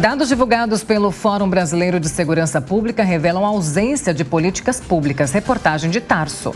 Dados divulgados pelo Fórum Brasileiro de Segurança Pública revelam ausência de políticas públicas. Reportagem de Tarso.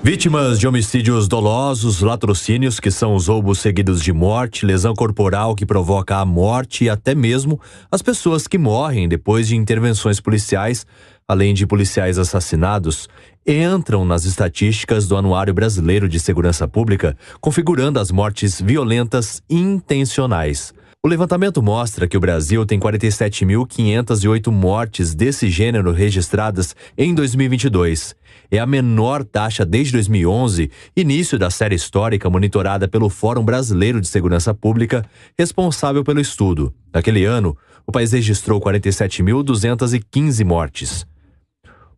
Vítimas de homicídios dolosos, latrocínios, que são os roubos seguidos de morte, lesão corporal que provoca a morte e até mesmo as pessoas que morrem depois de intervenções policiais, além de policiais assassinados, entram nas estatísticas do Anuário Brasileiro de Segurança Pública, configurando as mortes violentas intencionais. O levantamento mostra que o Brasil tem 47.508 mortes desse gênero registradas em 2022. É a menor taxa desde 2011, início da série histórica monitorada pelo Fórum Brasileiro de Segurança Pública, responsável pelo estudo. Naquele ano, o país registrou 47.215 mortes.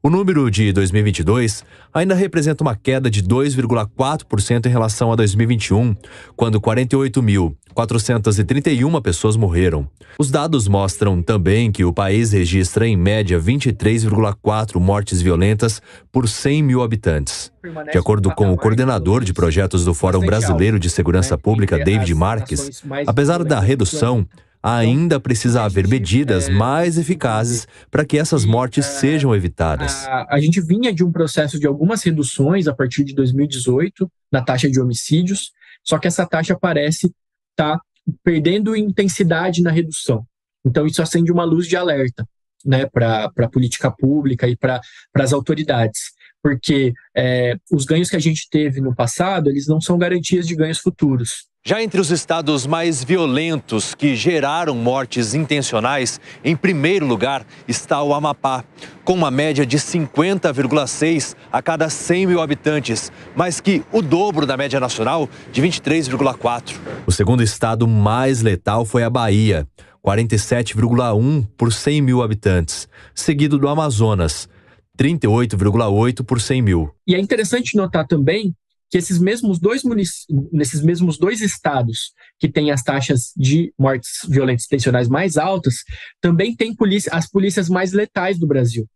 O número de 2022 ainda representa uma queda de 2,4% em relação a 2021, quando 48.431 pessoas morreram. Os dados mostram também que o país registra, em média, 23,4 mortes violentas por 100 mil habitantes. De acordo com o coordenador de projetos do Fórum Brasileiro de Segurança Pública, David Marques, apesar da redução, ainda precisa haver medidas é. mais eficazes para que essas mortes é. sejam evitadas. A, gente vinha de um processo de algumas reduções a partir de 2018 na taxa de homicídios, só que essa taxa parece estar tá perdendo intensidade na redução. Então, isso acende uma luz de alerta né, para a política pública e para as autoridades, porque é, os ganhos que a gente teve no passado, eles não são garantias de ganhos futuros. Já entre os estados mais violentos que geraram mortes intencionais, em primeiro lugar está o Amapá, com uma média de 50,6 a cada 100 mil habitantes, mas que o dobro da média nacional, de 23,4. O segundo estado mais letal foi a Bahia, 47,1 por 100 mil habitantes, seguido do Amazonas, 38,8 por 100 mil. E é interessante notar também que esses mesmos dois nesses mesmos dois estados que têm as taxas de mortes violentas intencionais mais altas, também têm polícia, as polícias mais letais do Brasil.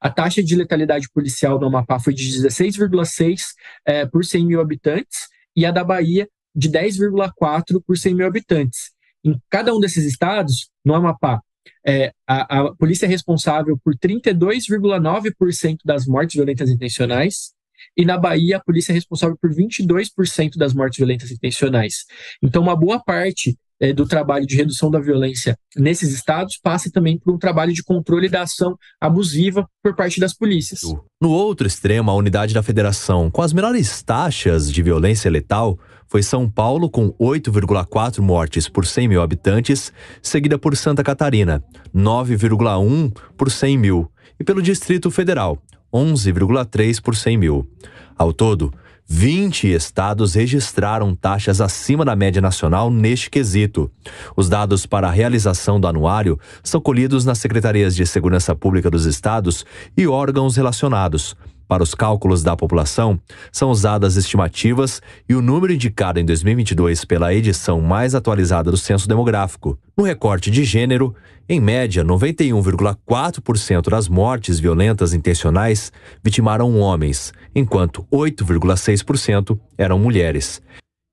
A taxa de letalidade policial no Amapá foi de 16,6 é, eh, por 100 mil habitantes e a da Bahia de 10,4 por 100 mil habitantes. Em cada um desses estados, no Amapá, é, a, a polícia é responsável por 32,9% das mortes violentas intencionais, e na Bahia, a polícia é responsável por 22% das mortes violentas intencionais. Então, uma boa parte é, do trabalho de redução da violência nesses estados passe também por um trabalho de controle da ação abusiva por parte das polícias. No outro extremo, a unidade da federação com as menores taxas de violência letal foi São Paulo, com 8,4 mortes por 100 mil habitantes, seguida por Santa Catarina, 9,1 por 100 mil, e pelo Distrito Federal, 11,3 por 100 mil. Ao todo, 20 estados registraram taxas acima da média nacional neste quesito. Os dados para a realização do anuário são colhidos nas secretarias de Segurança Pública dos estados e órgãos relacionados. Para os cálculos da população, são usadas estimativas e o número indicado em 2022 pela edição mais atualizada do Censo Demográfico. No recorte de gênero, em média, 91,4% das mortes violentas intencionais vitimaram homens, enquanto 8,6% eram mulheres.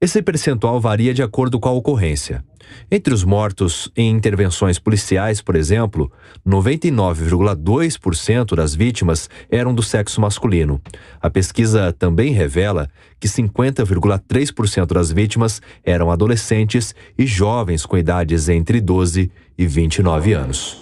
Esse percentual varia de acordo com a ocorrência. Entre os mortos em intervenções policiais, por exemplo, 99,2% das vítimas eram do sexo masculino. A pesquisa também revela que 50,3% das vítimas eram adolescentes e jovens com idades entre 12 e 29 anos.